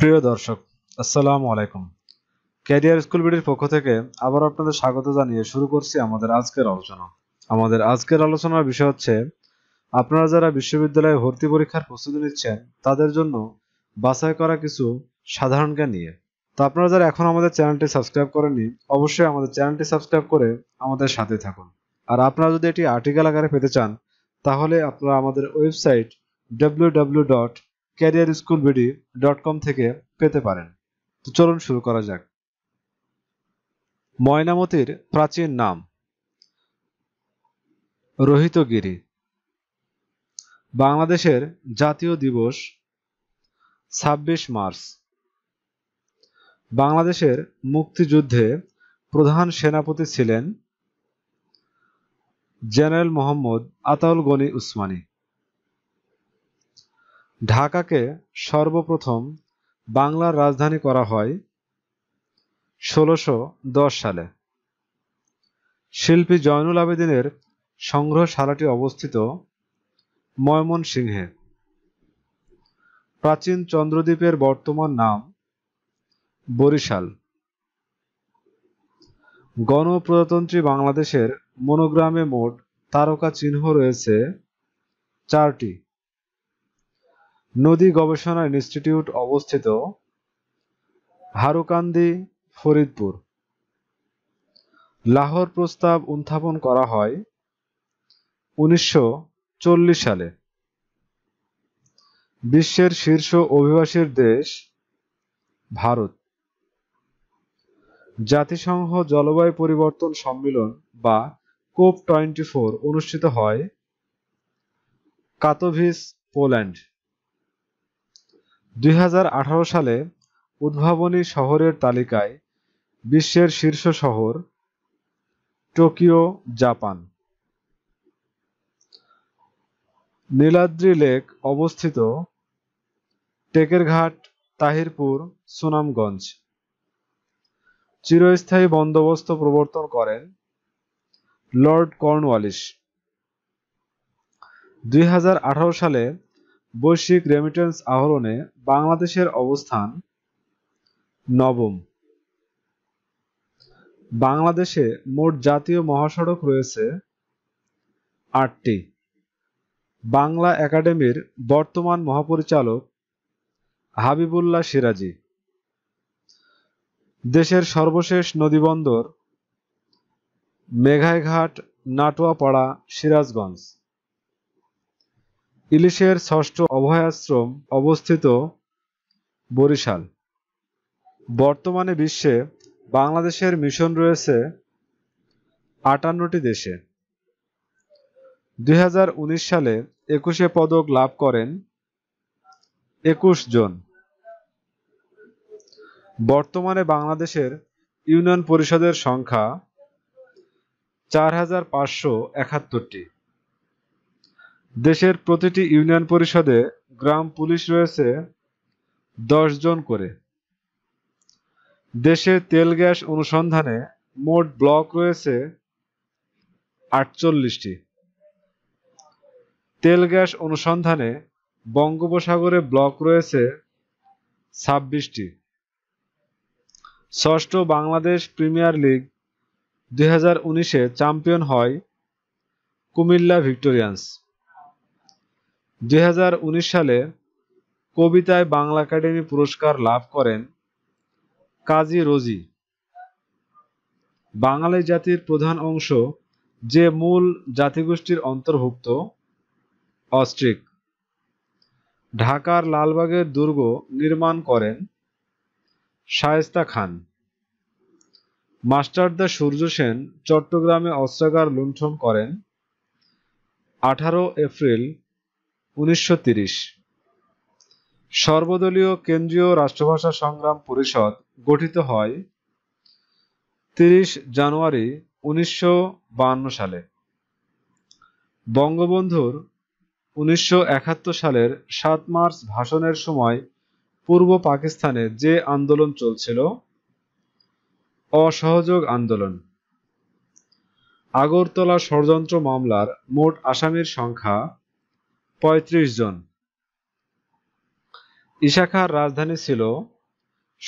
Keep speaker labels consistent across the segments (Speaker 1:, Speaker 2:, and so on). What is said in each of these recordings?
Speaker 1: প্রিয় দর্শক আসসালামু আলাইকুম ক্যারিয়ার স্কুল বিডির পক্ষ থেকে আবার আপনাদের স্বাগত জানিয়ে শুরু করছি আমাদের আজকের আলোচনা আমাদের আজকের আলোচনার বিষয় হচ্ছে আপনারা যারা বিশ্ববিদ্যালয়ে ভর্তি পরীক্ষার প্রস্তুতি নিচ্ছেন তাদের জন্য বাছাই করা কিছু সাধারণ জ্ঞান নিয়ে তো আপনারা যারা এখন আমাদের চ্যানেলটি সাবস্ক্রাইব করেননি অবশ্যই আমাদের চ্যানেলটি সাবস্ক্রাইব করে আমাদের সাথে থাকুন আর আপনারা যদি এটি আর্টিকেল আকারে পেতে চান তাহলে আপনারা আমাদের website W W dot career school BD dot com থেকে পেতে পারেন তো চলুন শুরু করা যাক ময়নামতির প্রাচীন নাম রোহিতগিরি বাংলাদেশের জাতীয় দিবস ছাব্বিশ মার্চ বাংলাদেশের মুক্তিযুদ্ধে প্রধান সেনাপতি ছিলেন জেনারেল মোহাম্মদ আতাউল গনি উসমানী ঢাকাকে সর্বপ্রথম বাংলার রাজধানী করা হয় ষোলোশো সালে শিল্পী জয়নুল আবেদিনের সংগ্রহশালাটি অবস্থিত ময়মনসিংহে প্রাচীন চন্দ্রদ্বীপের বর্তমান নাম বরিশাল গণপ্রজাতন্ত্রী বাংলাদেশের মনোগ্রামে মোট তারকা চিহ্ন রয়েছে চারটি নদী গবেষণা ইনস্টিটিউট অবস্থিত হারুকান্দি ফরিদপুর লাহোর প্রস্তাব উত্থাপন করা হয় উনিশশো সালে বিশ্বের শীর্ষ অভিবাসীর দেশ ভারত জাতিসংঘ জলবায়ু পরিবর্তন সম্মেলন বা কোপ টোয়েন্টি ফোর অনুষ্ঠিত হয় কাতোভিস পোল্যান্ড দুই সালে উদ্ভাবনী শহরের তালিকায় বিশ্বের শীর্ষ শহর টোকিও জাপান নীলাদ্রি লেক অবস্থিত টেকেরঘাট তাহিরপুর সুনামগঞ্জ চিরস্থায়ী বন্দোবস্ত প্রবর্তন করেন লর্ড কর্নওয়ালিস দুই সালে বৈশ্বিক রেমিটেন্স আহরণে বাংলাদেশের অবস্থান নবম বাংলাদেশে মোট জাতীয় মহাসড়ক রয়েছে আটটি বাংলা একাডেমির বর্তমান মহাপরিচালক হাবিবুল্লাহ সিরাজি দেশের সর্বশেষ নদীবন্দর মেঘাইঘাট নাটোয়াপাড়া সিরাজগঞ্জ ইলিশের ষষ্ঠ অভয়াশ্রম অবস্থিত বরিশাল বর্তমানে বিশ্বে বাংলাদেশের মিশন রয়েছে আটান্নটি দেশে দুই সালে একুশে পদক লাভ করেন একুশ জন বর্তমানে বাংলাদেশের ইউনিয়ন পরিষদের সংখ্যা চার হাজার পাঁচশো একাত্তরটি দেশের প্রতিটি ইউনিয়ন পরিষদে গ্রাম পুলিশ রয়েছে দশ জন করে দেশে তেল গ্যাস অনুসন্ধানে মোট ব্লক রয়েছে আটচল্লিশটি তেল গ্যাস অনুসন্ধানে বঙ্গোপসাগরে ব্লক রয়েছে ছাব্বিশটি ষষ্ঠ বাংলাদেশ প্রিমিয়ার লিগ দুই চ্যাম্পিয়ন হয় কুমিল্লা ভিক্টোরিয়ান্স দুই সালে কবিতায় বাংলা একাডেমি পুরস্কার লাভ করেন কাজী রোজি বাঙালি জাতির প্রধান অংশ যে মূল জাতিগোষ্ঠীর অন্তর্ভুক্ত অস্ট্রিক ঢাকার লালবাগের দুর্গ নির্মাণ করেন শায়েস্তা খান মাস্টারদা সূর্য সেন চট্টগ্রামে অস্ত্রাগার লুণ্ঠন করেন আঠারো এপ্রিল উনিশশো সর্বদলীয় কেন্দ্রীয় রাষ্ট্রভাষা সংগ্রাম পরিষদ গঠিত হয় তিরিশ জানুয়ারি উনিশশো সালে বঙ্গবন্ধুর উনিশশো সালের সাত মার্চ ভাষণের সময় পূর্ব পাকিস্তানে যে আন্দোলন চলছিল অসহযোগ আন্দোলন আগরতলা ষড়যন্ত্র মামলার মোট আসামির সংখ্যা পঁয়ত্রিশ জন ইশাখার রাজধানী ছিল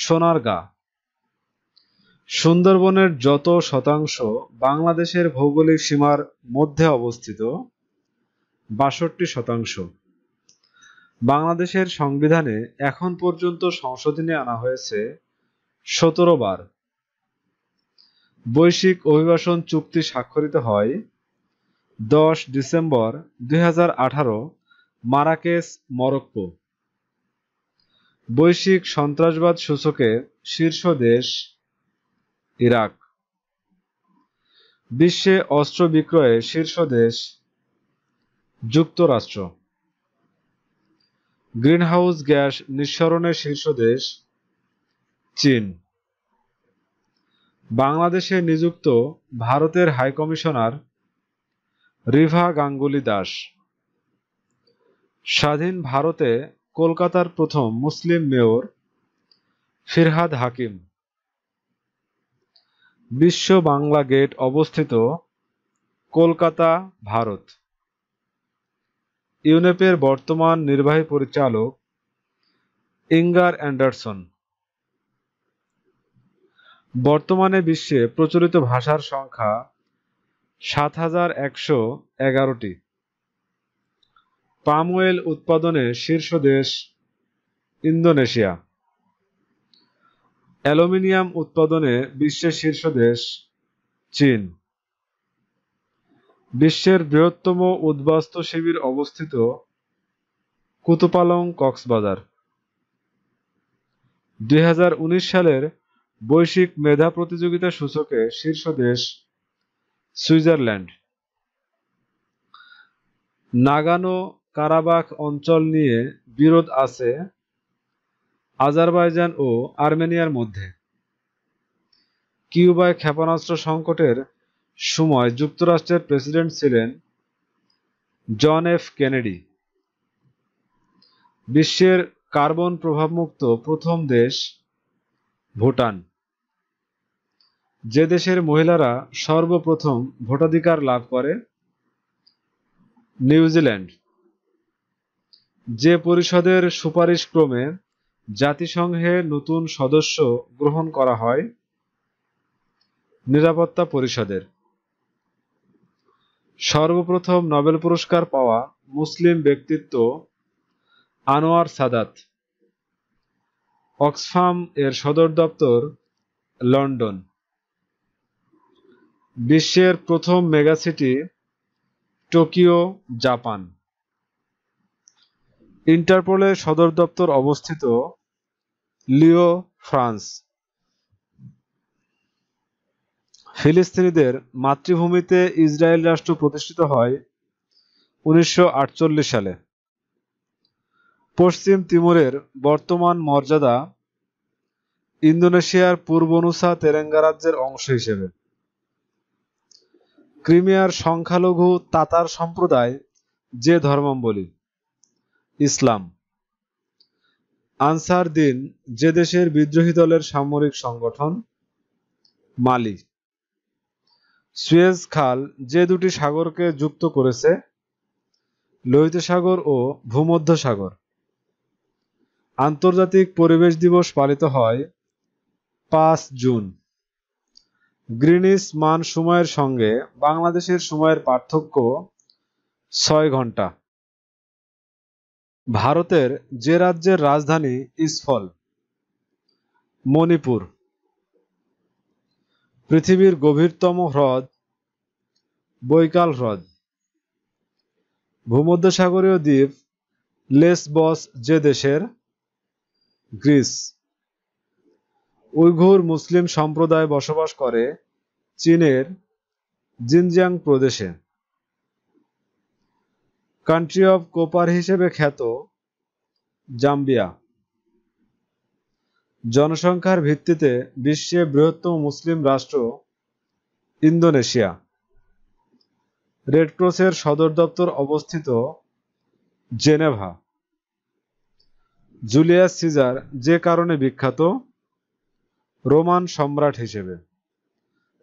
Speaker 1: সোনারগাঁ সুন্দরবনের যত শতাংশ বাংলাদেশের ভৌগোলিক সীমার মধ্যে অবস্থিত বাষট্টি শতাংশ বাংলাদেশের সংবিধানে এখন পর্যন্ত সংশোধনী আনা হয়েছে সতেরো বার বৈশ্বিক অভিবাসন চুক্তি স্বাক্ষরিত হয় দশ ডিসেম্বর দুই মারাকেস মরক্কো বৈশ্বিক সন্ত্রাসবাদ সূচকে শীর্ষ দেশ ইরাক বিশ্বে অস্ত্র বিক্রয়ে শীর্ষ দেশ যুক্তরাষ্ট্র গ্রিনহাউস গ্যাস নিঃসরণের শীর্ষ দেশ চীন বাংলাদেশে নিযুক্ত ভারতের হাইকমিশনার রিভা গাঙ্গুলি দাস স্বাধীন ভারতে কলকাতার প্রথম মুসলিম মেয়র ফিরহাদ হাকিম বিশ্ব বাংলা গেট অবস্থিত কলকাতা ভারত ইউনেপের বর্তমান নির্বাহী পরিচালক ইঙ্গার অ্যান্ডারসন বর্তমানে বিশ্বে প্রচলিত ভাষার সংখ্যা সাত হাজার একশো এগারোটি পাম অয়েল উৎপাদনে শীর্ষ দেশ ইন্দোনেশিয়া অ্যালুমিনিয়াম উৎপাদনে বিশ্বের শীর্ষ দেশ চীন বিশ্বের বৃহত্তম উদ্বাস্তু শিবির অবস্থিত কুতুপালং কক্সবাজার দুই সালের বৈশ্বিক মেধা প্রতিযোগিতা সূচকে শীর্ষ দেশ সুইজারল্যান্ড নাগানো কারাবাখ অঞ্চল নিয়ে বিরোধ আছে আজারবাইজান ও আর্মেনিয়ার মধ্যে কিউবায় ক্ষেপণাস্ত্র সংকটের সময় যুক্তরাষ্ট্রের প্রেসিডেন্ট ছিলেন জন এফ কেনেডি বিশ্বের কার্বন প্রভাবমুক্ত প্রথম দেশ ভুটান যে দেশের মহিলারা সর্বপ্রথম ভোটাধিকার লাভ করে নিউজিল্যান্ড যে পরিষদের সুপারিশক্রমে জাতিসংঘে নতুন সদস্য গ্রহণ করা হয় নিরাপত্তা পরিষদের সর্বপ্রথম নোবেল পুরস্কার পাওয়া মুসলিম ব্যক্তিত্ব আনোয়ার সাদাত অক্সফাম এর সদর দপ্তর লন্ডন বিশ্বের প্রথম মেগাসিটি টোকিও জাপান ইন্টারপোলের সদর দপ্তর অবস্থিত লিও ফ্রান্স ফিলিস্তিনিদের মাতৃভূমিতে ইসরায়েল রাষ্ট্র প্রতিষ্ঠিত হয় উনিশশো সালে পশ্চিম তিমুরের বর্তমান মর্যাদা ইন্দোনেশিয়ার পূর্ব নুসা তেরেঙ্গা রাজ্যের অংশ হিসেবে ক্রিমিয়ার সংখ্যালঘু তাতার সম্প্রদায় যে ধর্মাম্বলী ইসলাম আনসার দিন যে দেশের বিদ্রোহী দলের সামরিক সংগঠন মালি সুয়েজ খাল যে দুটি সাগরকে যুক্ত করেছে লোহিত সাগর ও ভূমধ্য সাগর আন্তর্জাতিক পরিবেশ দিবস পালিত হয় পাঁচ জুন গ্রিনিস মান সময়ের সঙ্গে বাংলাদেশের সময়ের পার্থক্য ছয় ঘন্টা ভারতের যে রাজ্যের রাজধানী ইসফল মণিপুর পৃথিবীর গভীরতম হ্রদ বৈকাল হ্রদ ভূমধ্যসাগরীয় দ্বীপ লেসবস যে দেশের গ্রিস উইঘুর মুসলিম সম্প্রদায় বসবাস করে চীনের জিনজিয়াং প্রদেশে কান্ট্রি অফ কোপার হিসেবে খ্যাত জাম্বিয়া জনসংখ্যার ভিত্তিতে বিশ্বে বৃহত্তম মুসলিম রাষ্ট্র ইন্দোনেশিয়া রেডক্রসের সদর দপ্তর অবস্থিত জেনেভা জুলিয়াস সিজার যে কারণে বিখ্যাত রোমান সম্রাট হিসেবে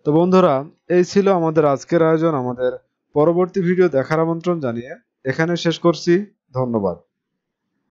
Speaker 1: তো বন্ধুরা এই ছিল আমাদের আজকের আয়োজন আমাদের পরবর্তী ভিডিও দেখার আমন্ত্রণ জানিয়ে এখানে শেষ করছি ধন্যবাদ